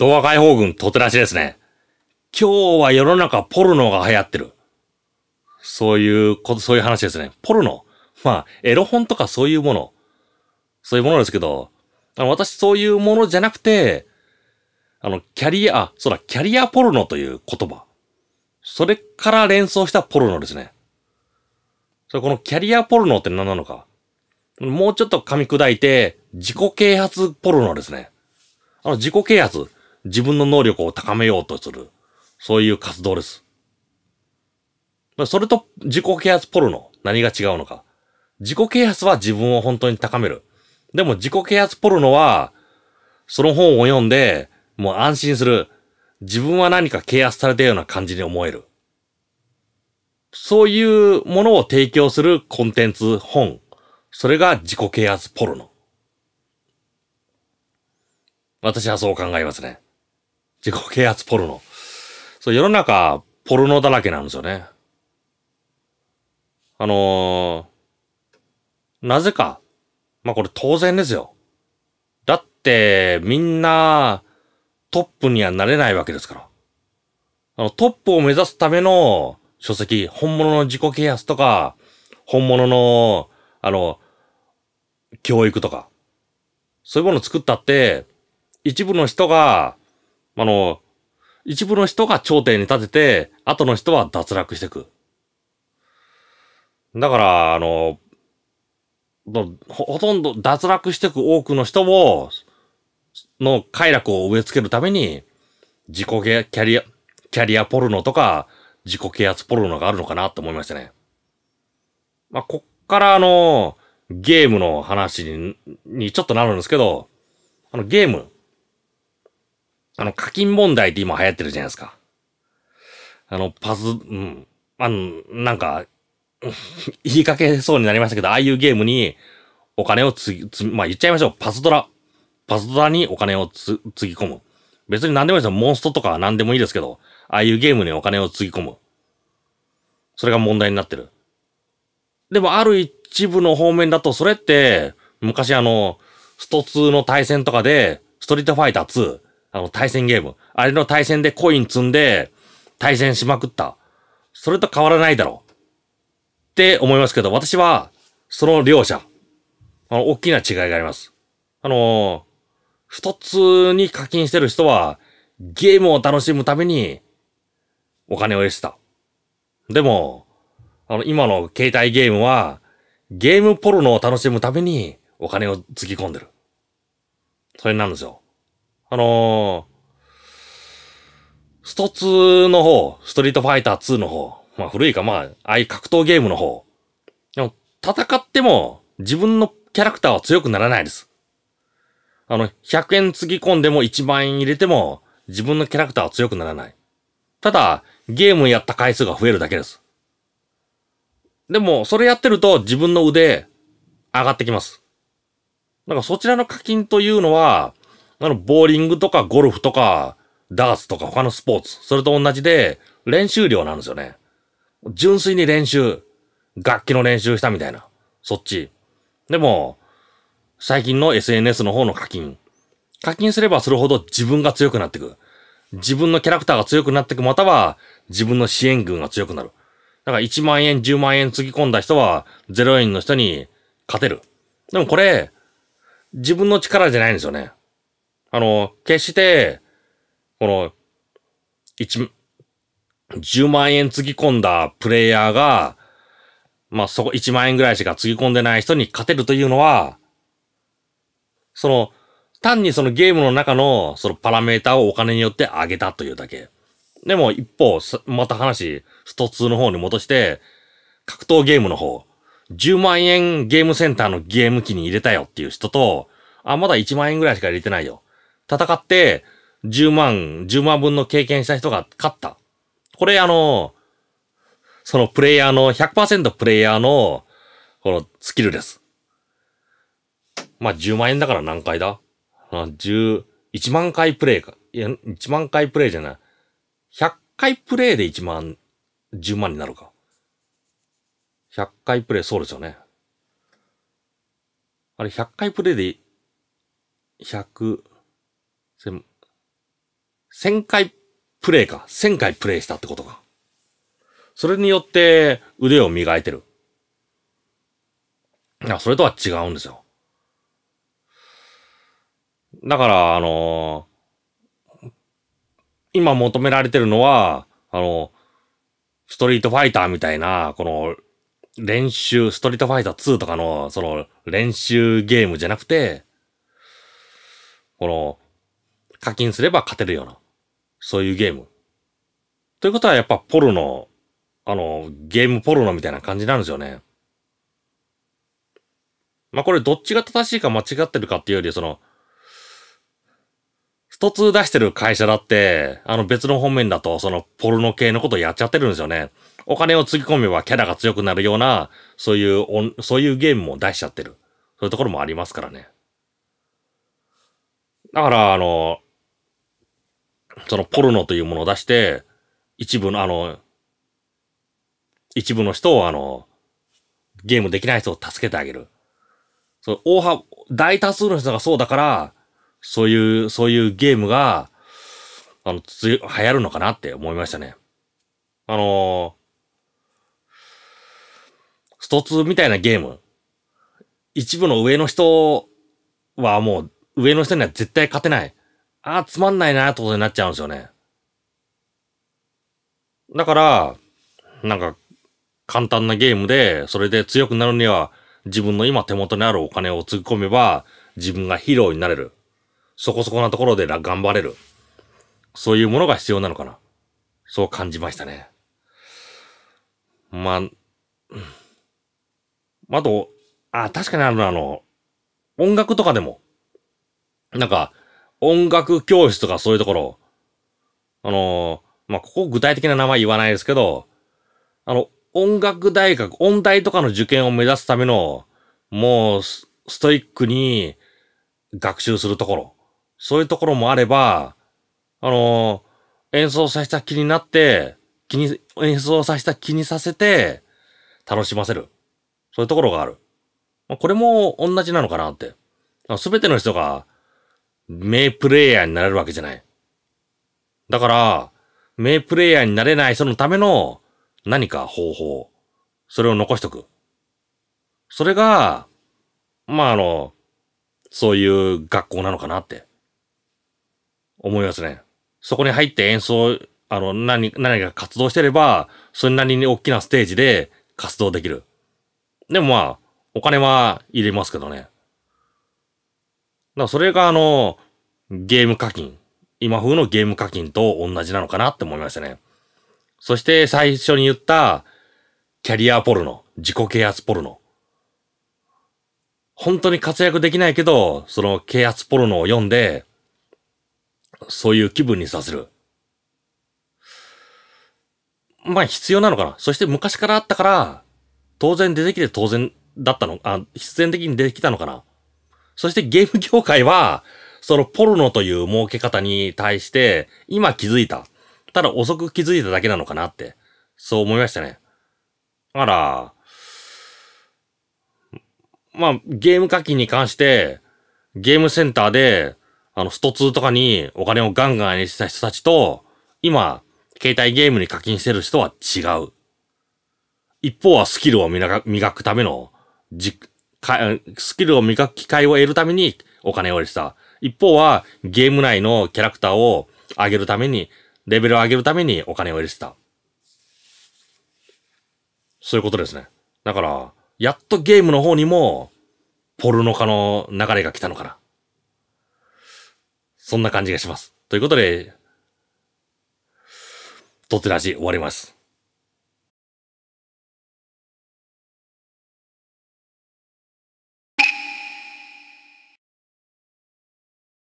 童話解放軍とてなしですね。今日は世の中ポルノが流行ってる。そういうこと、そういう話ですね。ポルノ。まあ、エロ本とかそういうもの。そういうものですけど、あの、私そういうものじゃなくて、あの、キャリア、あ、そうだ、キャリアポルノという言葉。それから連想したポルノですね。それこのキャリアポルノって何なのか。もうちょっと噛み砕いて、自己啓発ポルノですね。あの、自己啓発。自分の能力を高めようとする、そういう活動です。それと自己啓発ポルノ、何が違うのか。自己啓発は自分を本当に高める。でも自己啓発ポルノは、その本を読んで、もう安心する。自分は何か啓発されたような感じに思える。そういうものを提供するコンテンツ、本。それが自己啓発ポルノ。私はそう考えますね。自己啓発ポルノ。そう、世の中、ポルノだらけなんですよね。あのー、なぜか。まあ、これ当然ですよ。だって、みんな、トップにはなれないわけですから。あの、トップを目指すための書籍、本物の自己啓発とか、本物の、あの、教育とか、そういうものを作ったって、一部の人があの、一部の人が頂点に立てて、後の人は脱落していく。だから、あの、ほとんど脱落していく多くの人を、の快楽を植え付けるために、自己キャリア、キャリアポルノとか、自己啓発ポルノがあるのかなって思いましたね。まあ、こっからあの、ゲームの話に、にちょっとなるんですけど、あのゲーム、あの、課金問題って今流行ってるじゃないですか。あの、パズ、うん、あの、なんか、言いかけそうになりましたけど、ああいうゲームにお金をつぎ、つまあ言っちゃいましょう。パズドラ。パズドラにお金をつ、つぎ込む。別に何でもいいですよ。モンストとか何でもいいですけど、ああいうゲームにお金をつぎ込む。それが問題になってる。でも、ある一部の方面だと、それって、昔あの、スト2の対戦とかで、ストリートファイター2、あの、対戦ゲーム。あれの対戦でコイン積んで、対戦しまくった。それと変わらないだろう。って思いますけど、私は、その両者、あの、大きな違いがあります。あの一つに課金してる人は、ゲームを楽しむために、お金を得てた。でも、あの、今の携帯ゲームは、ゲームポルノを楽しむために、お金をつぎ込んでる。それなんですよ。あのー、スト2の方、ストリートファイター2の方、まあ古いか、まあ、ああいう格闘ゲームの方。でも、戦っても自分のキャラクターは強くならないです。あの、100円つぎ込んでも1万円入れても自分のキャラクターは強くならない。ただ、ゲームやった回数が増えるだけです。でも、それやってると自分の腕上がってきます。なんかそちらの課金というのは、あの、ボーリングとかゴルフとか、ダーツとか他のスポーツ、それと同じで、練習量なんですよね。純粋に練習。楽器の練習したみたいな。そっち。でも、最近の SNS の方の課金。課金すればするほど自分が強くなっていく。自分のキャラクターが強くなっていく、または自分の支援軍が強くなる。だから1万円、10万円つぎ込んだ人は0円の人に勝てる。でもこれ、自分の力じゃないんですよね。あの、決して、この、一、10万円つぎ込んだプレイヤーが、まあ、そこ1万円ぐらいしかつぎ込んでない人に勝てるというのは、その、単にそのゲームの中のそのパラメータをお金によって上げたというだけ。でも一方、また話、スト2の方に戻して、格闘ゲームの方、10万円ゲームセンターのゲーム機に入れたよっていう人と、あ、まだ1万円ぐらいしか入れてないよ。戦って、10万、10万分の経験した人が勝った。これあの、そのプレイヤーの、100%プレイヤーの、このスキルです。まあ、10万円だから何回だ十 ?10、1万回プレイか。いや、1万回プレイじゃない。100回プレイで1万、10万になるか。100回プレイ、そうですよね。あれ、100回プレイで、100、せれ回プレイか。千回プレイしたってことか。それによって腕を磨いてる。いや、それとは違うんですよ。だから、あのー、今求められてるのは、あの、ストリートファイターみたいな、この、練習、ストリートファイター2とかの、その、練習ゲームじゃなくて、この、課金すれば勝てるような、そういうゲーム。ということはやっぱポルノ、あの、ゲームポルノみたいな感じなんですよね。まあ、これどっちが正しいか間違ってるかっていうより、その、一つ出してる会社だって、あの別の方面だと、そのポルノ系のことやっちゃってるんですよね。お金をつぎ込めばキャラが強くなるような、そういう、そういうゲームも出しちゃってる。そういうところもありますからね。だから、あの、そのポルノというものを出して、一部のあの、一部の人をあの、ゲームできない人を助けてあげる。そう、大は、大多数の人がそうだから、そういう、そういうゲームが、あの、つ、流行るのかなって思いましたね。あのー、ストツみたいなゲーム。一部の上の人はもう、上の人には絶対勝てない。ああ、つまんないなってことになっちゃうんですよね。だから、なんか、簡単なゲームで、それで強くなるには、自分の今手元にあるお金を突っ込めば、自分がヒーローになれる。そこそこなところで頑張れる。そういうものが必要なのかな。そう感じましたね。まあ、あと、あ、確かにあの、あの、音楽とかでも、なんか、音楽教室とかそういうところ、あのー、まあ、ここ具体的な名前言わないですけど、あの、音楽大学、音大とかの受験を目指すための、もうス、ストイックに学習するところ、そういうところもあれば、あのー、演奏させた気になって、気に、演奏させた気にさせて、楽しませる。そういうところがある。まあ、これも同じなのかなって。すべての人が名プレイヤーになれるわけじゃない。だから、名プレイヤーになれない人のための何か方法、それを残しとく。それが、まあ、あの、そういう学校なのかなって、思いますね。そこに入って演奏、あの、何、何か活動してれば、それなりに大きなステージで活動できる。でもまあ、お金は入れますけどね。だからそれがあの、ゲーム課金。今風のゲーム課金と同じなのかなって思いましたね。そして最初に言った、キャリアポルノ、自己啓発ポルノ。本当に活躍できないけど、その啓発ポルノを読んで、そういう気分にさせる。まあ必要なのかな。そして昔からあったから、当然出てきて当然だったの、あ、必然的に出てきたのかな。そしてゲーム業界は、そのポルノという儲け方に対して、今気づいた。ただ遅く気づいただけなのかなって、そう思いましたね。あら、まあ、ゲーム課金に関して、ゲームセンターで、あの、スト2とかにお金をガンガンにした人たちと、今、携帯ゲームに課金してる人は違う。一方はスキルを磨くための、じ、か、スキルを磨く機会を得るためにお金を入れした。一方は、ゲーム内のキャラクターを上げるために、レベルを上げるためにお金を入れてた。そういうことですね。だから、やっとゲームの方にも、ポルノ化の流れが来たのかな。そんな感じがします。ということで、とってラし終わります。